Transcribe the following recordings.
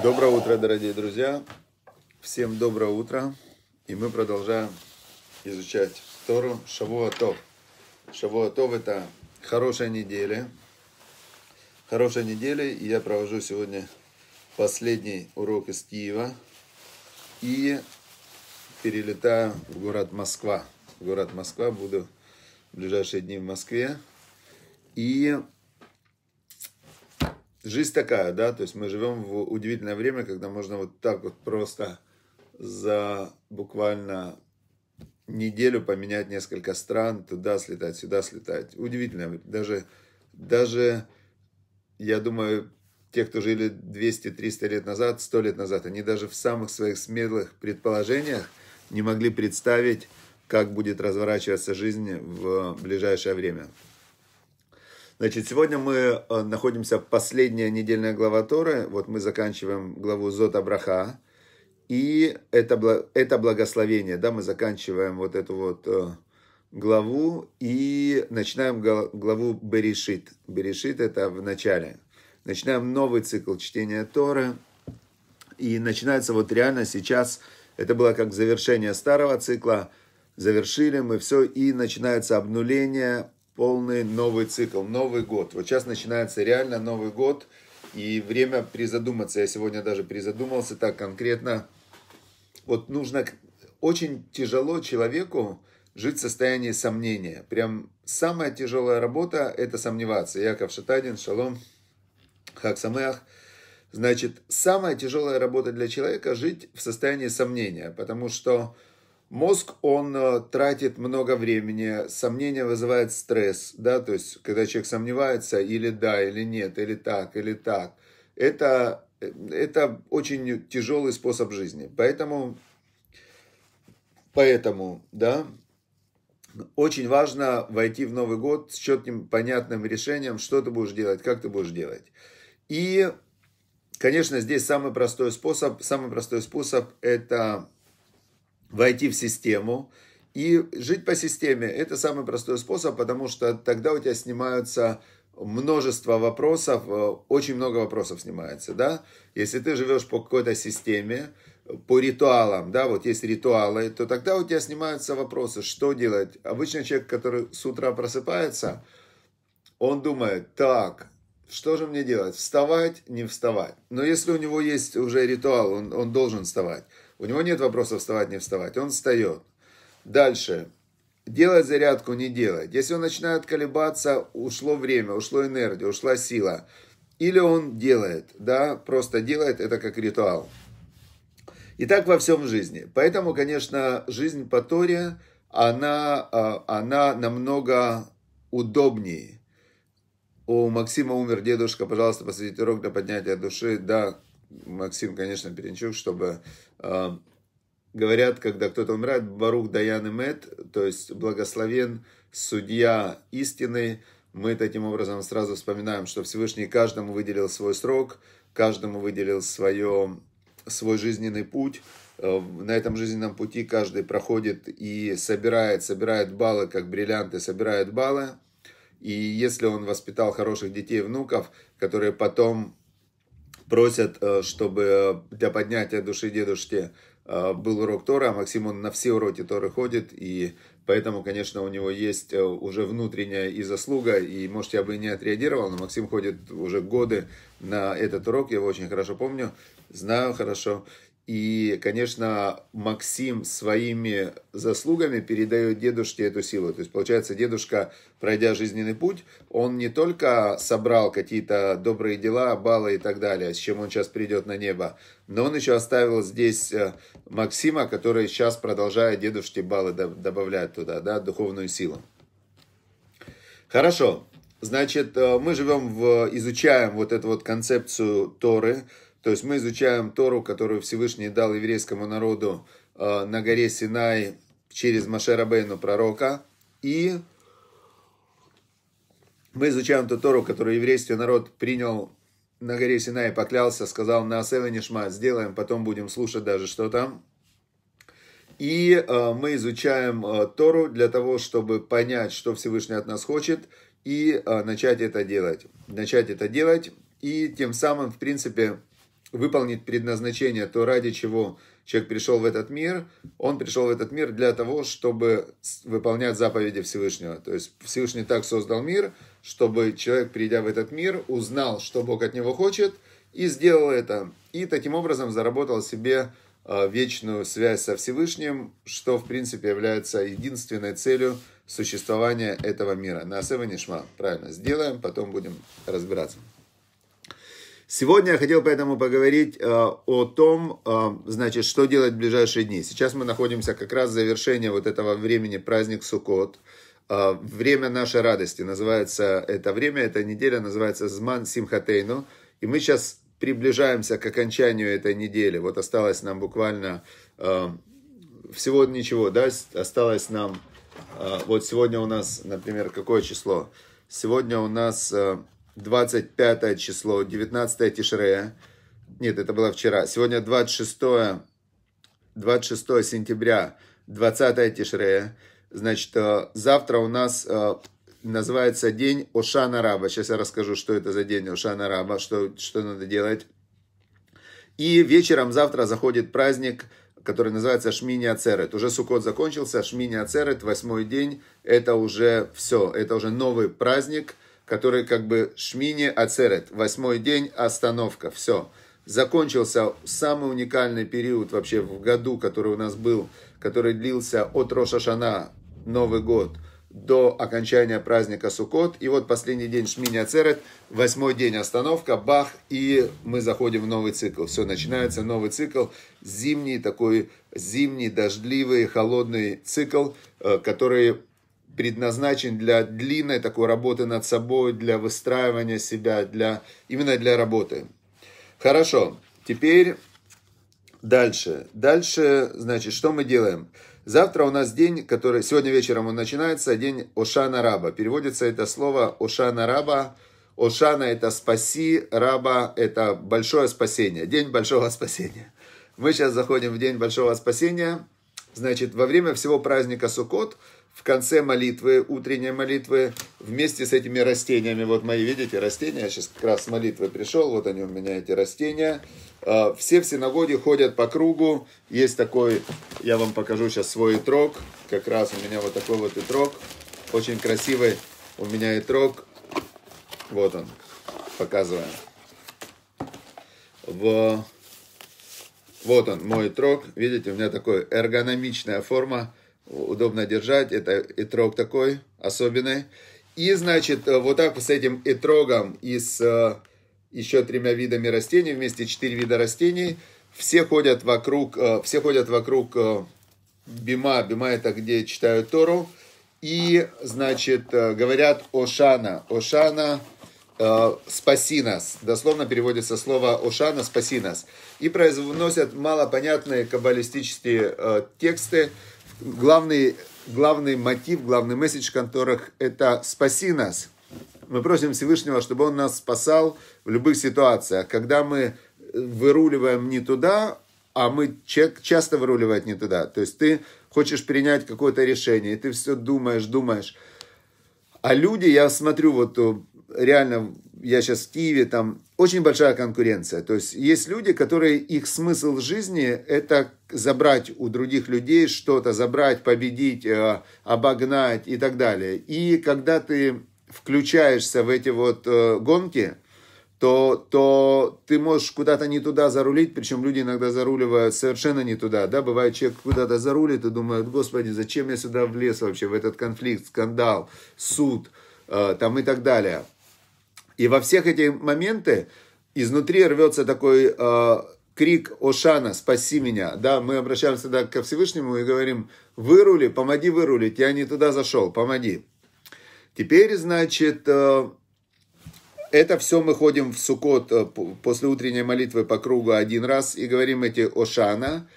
Доброе утро, дорогие друзья! Всем доброе утро! И мы продолжаем изучать Тору Шавуатов. Шавуатов – это хорошая неделя. Хорошая неделя, и я провожу сегодня последний урок из Киева. И перелетаю в город Москва. В город Москва буду в ближайшие дни в Москве. И жизнь такая, да, то есть мы живем в удивительное время, когда можно вот так вот просто за буквально неделю поменять несколько стран, туда слетать, сюда слетать. Удивительно, даже, даже, я думаю, те, кто жили 200-300 лет назад, 100 лет назад, они даже в самых своих смелых предположениях не могли представить, как будет разворачиваться жизнь в ближайшее время. Значит, сегодня мы э, находимся в последняя недельная глава Торы. Вот мы заканчиваем главу Зота Браха, И это, это благословение, да, мы заканчиваем вот эту вот э, главу и начинаем главу Берешит. Берешит это в начале. Начинаем новый цикл чтения Торы. И начинается вот реально сейчас, это было как завершение старого цикла, завершили мы все, и начинается обнуление полный новый цикл, Новый год. Вот сейчас начинается реально Новый год, и время призадуматься. Я сегодня даже призадумался так конкретно. Вот нужно... Очень тяжело человеку жить в состоянии сомнения. Прям самая тяжелая работа – это сомневаться. Яков Шатадин, Шалом, Хаксамеах. Значит, самая тяжелая работа для человека – жить в состоянии сомнения, потому что Мозг, он э, тратит много времени, сомнение вызывает стресс, да, то есть, когда человек сомневается, или да, или нет, или так, или так, это, э, это очень тяжелый способ жизни. Поэтому, поэтому, да, очень важно войти в Новый год с четким, понятным решением, что ты будешь делать, как ты будешь делать. И, конечно, здесь самый простой способ, самый простой способ – это войти в систему. И жить по системе – это самый простой способ, потому что тогда у тебя снимаются множество вопросов, э, очень много вопросов снимается, да? Если ты живешь по какой-то системе, по ритуалам, да, вот есть ритуалы, то тогда у тебя снимаются вопросы, что делать. Обычно человек, который с утра просыпается, он думает, так, что же мне делать, вставать, не вставать. Но если у него есть уже ритуал, он, он должен вставать. У него нет вопроса вставать, не вставать. Он встает. Дальше. Делать зарядку не делать. Если он начинает колебаться, ушло время, ушло энергия, ушла сила. Или он делает, да, просто делает это как ритуал. И так во всем в жизни. Поэтому, конечно, жизнь по Торе, она, а, она намного удобнее. У Максима умер дедушка, пожалуйста, посадите урок для поднятия души. Да, Максим, конечно, Перенчук, чтобы... Э, говорят, когда кто-то умирает, Барух Даян и Мед, то есть благословен судья истины. Мы таким образом сразу вспоминаем, что Всевышний каждому выделил свой срок, каждому выделил свое, свой жизненный путь. Э, на этом жизненном пути каждый проходит и собирает, собирает баллы, как бриллианты собирает баллы. И если он воспитал хороших детей и внуков, которые потом просят, э, чтобы для поднятия души дедушки э, был урок тора а Максим, он на все уроки Торы ходит, и поэтому, конечно, у него есть э, уже внутренняя и заслуга, и, может, я бы и не отреагировал, но Максим ходит уже годы на этот урок, я его очень хорошо помню, знаю хорошо, и, конечно, Максим своими заслугами передает дедушке эту силу. То есть, получается, дедушка, пройдя жизненный путь, он не только собрал какие-то добрые дела, баллы и так далее, с чем он сейчас придет на небо, но он еще оставил здесь э, Максима, который сейчас продолжает дедушке баллы добавлять туда, да, духовную силу. Хорошо. Значит, э, мы живем в, изучаем вот эту вот концепцию Торы, то есть мы изучаем Тору, которую Всевышний дал еврейскому народу э, на горе Синай через Бейну пророка. И мы изучаем ту Тору, которую еврейский народ принял на горе Синай, поклялся, сказал на Асела сделаем, потом будем слушать даже, что там. И э, мы изучаем э, Тору для того, чтобы понять, что Всевышний от нас хочет, и начать это делать. Начать это делать, и тем самым, в принципе, выполнить предназначение, то ради чего человек пришел в этот мир, он пришел в этот мир для того, чтобы выполнять заповеди Всевышнего. То есть Всевышний так создал мир, чтобы человек, придя в этот мир, узнал, что Бог от него хочет, и сделал это. И таким образом заработал себе э, вечную связь со Всевышним, что, в принципе, является единственной целью существования этого мира. На Асева Нишма. Правильно, сделаем, потом будем разбираться. Сегодня я хотел поэтому поговорить э, о том, э, значит, что делать в ближайшие дни. Сейчас мы находимся как раз в завершении вот этого времени праздник Суккот. Э, время нашей радости называется это время, эта неделя называется Зман Симхатейну. И мы сейчас приближаемся к окончанию этой недели. Вот осталось нам буквально э, всего ничего, да, осталось нам... Э, вот сегодня у нас, например, какое число? Сегодня у нас... Э, 25 число, 19 тишре Нет, это было вчера. Сегодня 26, 26 сентября, 20 тишре Значит, э, завтра у нас э, называется день Ошана Раба. Сейчас я расскажу, что это за день Ошана Раба, что, что надо делать. И вечером завтра заходит праздник, который называется Шмини Ацерет. Уже Сукот закончился, Шмини Ацерет, восьмой день. Это уже все, это уже новый праздник – который как бы Шмини Ацерет, восьмой день, остановка, все. Закончился самый уникальный период вообще в году, который у нас был, который длился от Рошашана, Новый год, до окончания праздника Сукот И вот последний день Шмини Ацерет, восьмой день остановка, бах, и мы заходим в новый цикл. Все, начинается новый цикл, зимний такой, зимний, дождливый, холодный цикл, э, который предназначен для длинной такой работы над собой, для выстраивания себя, для, именно для работы. Хорошо, теперь дальше. Дальше, значит, что мы делаем? Завтра у нас день, который сегодня вечером он начинается, день Ошана Раба. Переводится это слово Ошана Раба. Ошана это спаси, Раба это большое спасение. День большого спасения. Мы сейчас заходим в день большого спасения – Значит, во время всего праздника Сукот в конце молитвы, утренней молитвы, вместе с этими растениями, вот мои, видите, растения, я сейчас как раз с молитвы пришел, вот они у меня, эти растения, а, все в синагоге ходят по кругу, есть такой, я вам покажу сейчас свой итрог, как раз у меня вот такой вот итрог, очень красивый у меня итрог, вот он, показываю В вот он, мой трог. Видите, у меня такой эргономичная форма. Удобно держать. Это и трог такой особенный. И, значит, э, вот так с этим и трогом и с э, еще тремя видами растений, вместе четыре вида растений, все ходят вокруг, э, все ходят вокруг Бима. Бима это где читают Тору. И, значит, говорят Ошана. Ошана – Э, «спаси нас». Дословно переводится слово «ошана» – «спаси нас». И произносят малопонятные каббалистические э, тексты. Главный, главный мотив, главный месседж которых – это «спаси нас». Мы просим Всевышнего, чтобы Он нас спасал в любых ситуациях. Когда мы выруливаем не туда, а мы человек часто выруливать не туда. То есть ты хочешь принять какое-то решение, и ты все думаешь, думаешь. А люди, я смотрю, вот э, реально, я сейчас в Киеве, там очень большая конкуренция. То есть есть люди, которые, их смысл жизни – это забрать у других людей что-то, забрать, победить, э, обогнать и так далее. И когда ты включаешься в эти вот э, гонки, то, то ты можешь куда-то не туда зарулить, причем люди иногда заруливают совершенно не туда, да, бывает человек куда-то зарулит и думает, господи, зачем я сюда влез вообще, в этот конфликт, скандал, суд, э, там и так далее. И во всех эти моменты изнутри рвется такой э, крик Ошана, спаси меня. Да, мы обращаемся тогда ко Всевышнему и говорим, вырули, помоги вырулить, я не туда зашел, помоги. Теперь, значит, э, это все мы ходим в Сукот э, после утренней молитвы по кругу один раз и говорим эти Ошана.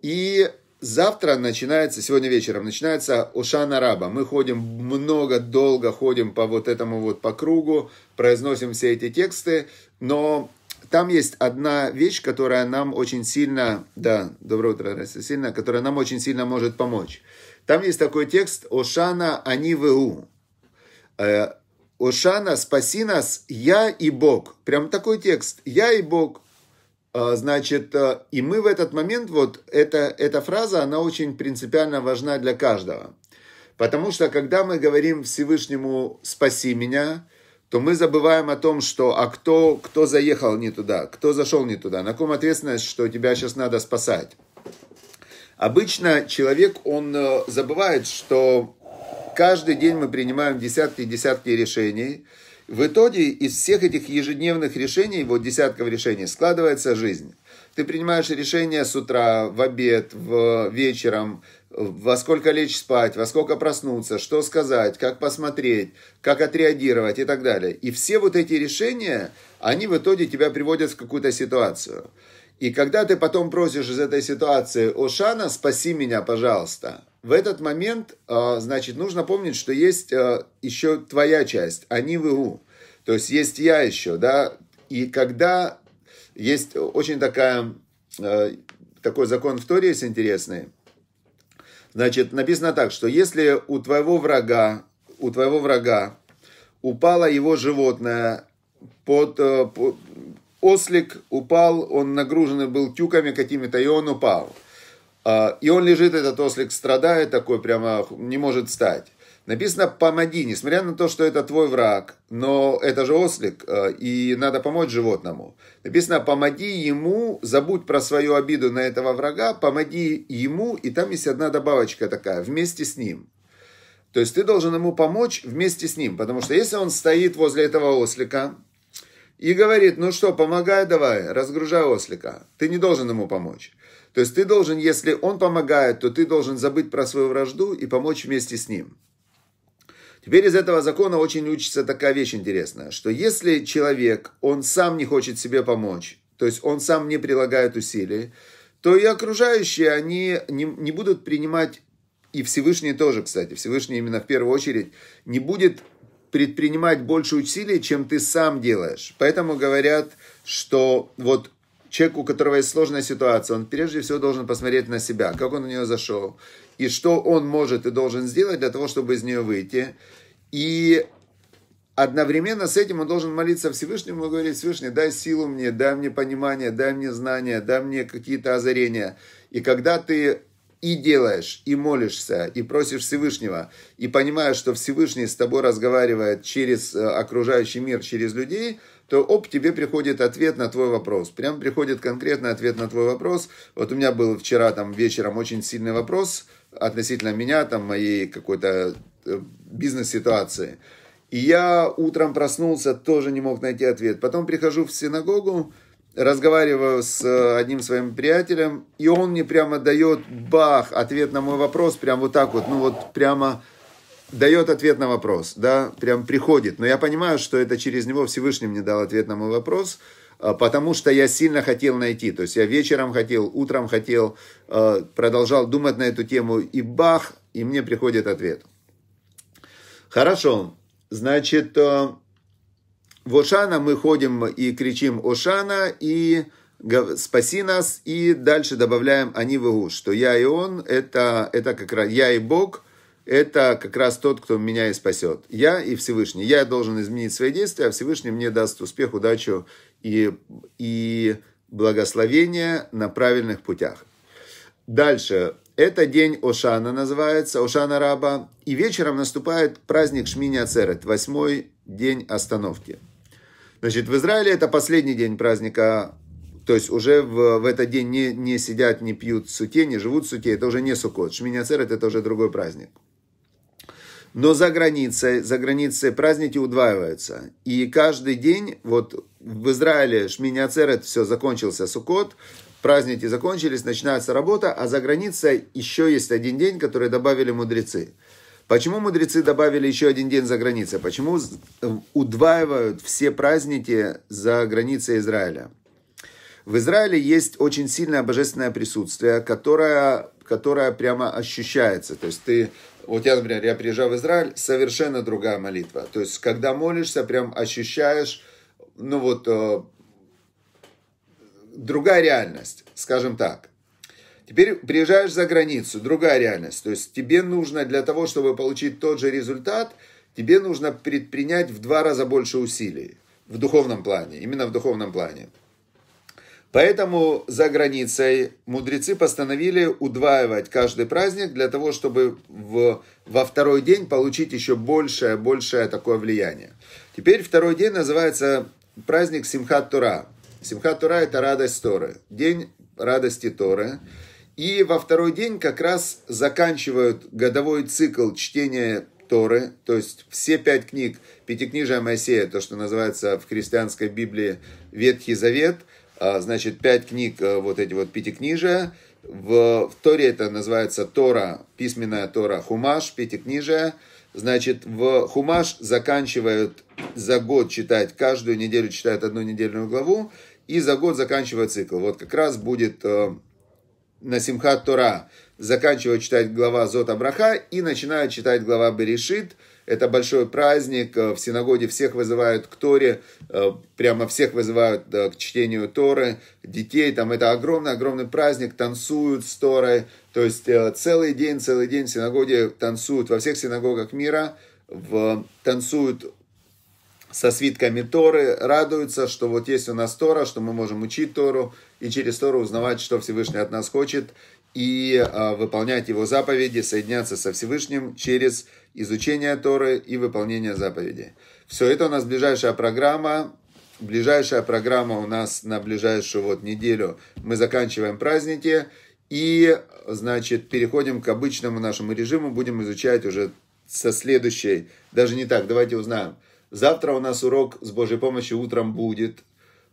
И Завтра начинается, сегодня вечером, начинается Ушана Раба. Мы ходим много, долго ходим по вот этому вот по кругу, произносим все эти тексты, но там есть одна вещь, которая нам очень сильно, да, доброе утро, Раса, сильно, которая нам очень сильно может помочь. Там есть такой текст «Ошана Анивеу». Э, «Ошана, спаси нас, я и Бог». Прям такой текст «Я и Бог». А, значит, э, и мы в этот момент, вот эта, эта фраза, она очень принципиально важна для каждого. Потому что, когда мы говорим Всевышнему «спаси меня», то мы забываем о том, что а кто, кто заехал не туда, кто зашел не туда, на ком ответственность, что тебя сейчас надо спасать. Обычно человек, он э, забывает, что каждый день мы принимаем десятки и десятки решений, в итоге из всех этих ежедневных решений, вот десятков решений, складывается жизнь. Ты принимаешь решения с утра, в обед, в вечером, во сколько лечь спать, во сколько проснуться, что сказать, как посмотреть, как отреагировать и так далее. И все вот эти решения, они в итоге тебя приводят в какую-то ситуацию. И когда ты потом просишь из этой ситуации Ошана, спаси меня, пожалуйста, в этот момент, а, значит, нужно помнить, что есть а, еще твоя часть, они а в ИУ. То есть есть я еще, да. И когда есть очень такая, такой закон в Торе есть интересный. Значит, написано так, что если у твоего врага, у твоего врага упало его животное под, э, под Ослик упал, он нагруженный был тюками какими-то, и он упал. А, и он лежит, этот ослик страдает, такой прямо не может встать. Написано «помоги», несмотря на то, что это твой враг, но это же ослик, а, и надо помочь животному. Написано «помоги ему, забудь про свою обиду на этого врага, помоги ему», и там есть одна добавочка такая «вместе с ним». То есть ты должен ему помочь вместе с ним, потому что если он стоит возле этого ослика, и говорит, ну что, помогай давай, разгружай ослика. Ты не должен ему помочь. То есть ты должен, если он помогает, то ты должен забыть про свою вражду и помочь вместе с ним. Теперь из этого закона очень учится такая вещь интересная, что если человек, он сам не хочет себе помочь, то есть он сам не прилагает усилий, то и окружающие, они не, не будут принимать, и Всевышний тоже, кстати, Всевышний именно в первую очередь, не будет предпринимать больше усилий, чем ты сам делаешь. Поэтому говорят, что вот человек, у которого есть сложная ситуация, он прежде всего должен посмотреть на себя, как он в нее зашел, и что он может и должен сделать для того, чтобы из нее выйти. И одновременно с этим он должен молиться Всевышнему и говорить, Всевышний, дай силу мне, дай мне понимание, дай мне знания, дай мне какие-то озарения. И когда ты и делаешь, и молишься, и просишь Всевышнего, и понимаешь, что Всевышний с тобой разговаривает через э, окружающий мир, через людей, то оп, тебе приходит ответ на твой вопрос. Прям приходит конкретный ответ на твой вопрос. Вот у меня был вчера там вечером очень сильный вопрос относительно меня, там моей какой-то э, бизнес-ситуации. И я утром проснулся, тоже не мог найти ответ. Потом прихожу в синагогу, разговариваю с э, одним своим приятелем, и он мне прямо дает, бах, ответ на мой вопрос, прям вот так вот, ну вот прямо дает ответ на вопрос, да, прям приходит. Но я понимаю, что это через него Всевышний мне дал ответ на мой вопрос, а, потому что я сильно хотел найти. То есть я вечером хотел, утром хотел, а, продолжал думать на эту тему, и бах, и мне приходит ответ. Хорошо, значит, э, в Ошана мы ходим и кричим Ошана, и спаси нас, и дальше добавляем они в Игу, что я и он, это, это как раз я и Бог, это как раз тот, кто меня и спасет. Я и Всевышний. Я должен изменить свои действия, а Всевышний мне даст успех, удачу и, и благословение на правильных путях. Дальше. Это день Ошана называется, Ошана Раба. И вечером наступает праздник Шмини Церет восьмой день остановки. Значит, в Израиле это последний день праздника, то есть уже в, в этот день не, не сидят, не пьют суте, не живут в суте, это уже не сукот. Шминяцерет это уже другой праздник. Но за границей, за границей праздники удваиваются. И каждый день, вот в Израиле шминяцерет все, закончился сукот, праздники закончились, начинается работа, а за границей еще есть один день, который добавили мудрецы – Почему мудрецы добавили еще один день за границей? Почему э, удваивают все праздники за границей Израиля? В Израиле есть очень сильное божественное присутствие, которое, которое прямо ощущается. То есть ты, вот я, например, я приезжал в Израиль, совершенно другая молитва. То есть когда молишься, прям ощущаешь, ну вот, э, другая реальность, скажем так. Теперь приезжаешь за границу, другая реальность. То есть тебе нужно для того, чтобы получить тот же результат, тебе нужно предпринять в два раза больше усилий в духовном плане, именно в духовном плане. Поэтому за границей мудрецы постановили удваивать каждый праздник для того, чтобы в, во второй день получить еще большее, большее такое влияние. Теперь второй день называется праздник Симхат Тора. Симхат Тора это радость Торы, день радости Торы. И во второй день как раз заканчивают годовой цикл чтения Торы, то есть все пять книг Пятикнижия Моисея, то, что называется в христианской Библии Ветхий Завет, а, значит, пять книг э, вот эти вот Пятикнижия, в, в Торе это называется Тора, письменная Тора Хумаш, Пятикнижия, значит, в Хумаш заканчивают за год читать, каждую неделю читают одну недельную главу, и за год заканчивают цикл. Вот как раз будет э, на Симхат Тора заканчиваю читать глава Зота Браха и начинаю читать глава Берешит. Это большой праздник, э, в синагоде всех вызывают к Торе, э, прямо всех вызывают э, к чтению Торы, детей, там это огромный-огромный праздник, танцуют с Торой, то есть целый день, целый день в синагоде танцуют, во всех синагогах мира в, танцуют со свитками Торы, радуются, что вот есть у нас Тора, что мы можем учить Тору и через Тору узнавать, что Всевышний от нас хочет, и э, выполнять его заповеди, соединяться со Всевышним через изучение Торы и выполнение заповедей. Все это у нас ближайшая программа. Ближайшая программа у нас на ближайшую вот неделю. Мы заканчиваем праздники и, значит, переходим к обычному нашему режиму. Будем изучать уже со следующей, даже не так, давайте узнаем. Завтра у нас урок с Божьей помощью утром будет.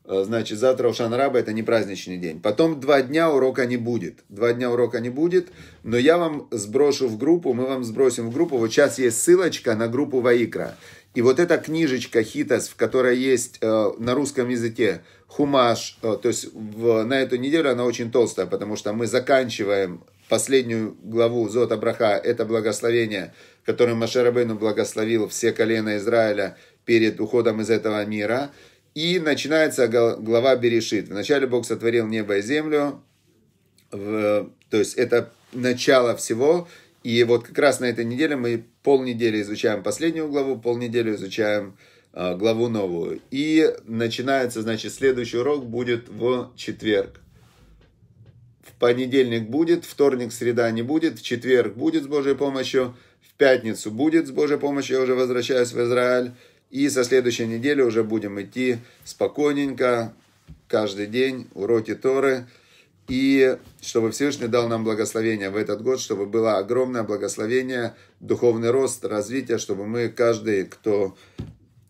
Э, значит, завтра у Шанраба это не праздничный день. Потом два дня урока не будет. Два дня урока не будет, но я вам сброшу в группу, мы вам сбросим в группу. Вот сейчас есть ссылочка на группу Ваикра. И вот эта книжечка Хитас, в которой есть э, на русском языке хумаш, э, то есть в, на эту неделю она очень толстая, потому что мы заканчиваем последнюю главу Зота Браха, это благословение, которым Машарабейну благословил все колена Израиля перед уходом из этого мира. И начинается глава Берешит. Вначале Бог сотворил небо и землю. В, то есть это начало всего. И вот как раз на этой неделе мы полнедели изучаем последнюю главу, полнедели изучаем э, главу новую. И начинается, значит, следующий урок будет в четверг. В понедельник будет, вторник, среда не будет, в четверг будет с Божьей помощью, в пятницу будет с Божьей помощью, я уже возвращаюсь в Израиль. И со следующей недели уже будем идти спокойненько, каждый день, уроки Торы. И чтобы Всевышний дал нам благословение в этот год, чтобы было огромное благословение, духовный рост, развитие, чтобы мы, каждый, кто,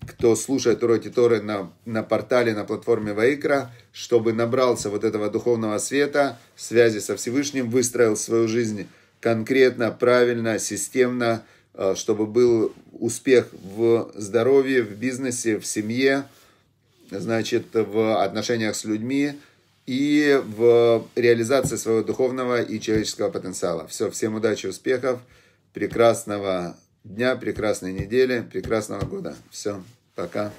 кто слушает уроки Торы на, на портале, на платформе Ваикра, чтобы набрался вот этого духовного света, связи со Всевышним, выстроил свою жизнь конкретно, правильно, системно, Э, чтобы был успех в здоровье, в бизнесе, в семье, значит, в отношениях с людьми и в реализации своего духовного и человеческого потенциала. Все, всем удачи, успехов, прекрасного дня, прекрасной недели, прекрасного года. Все, пока.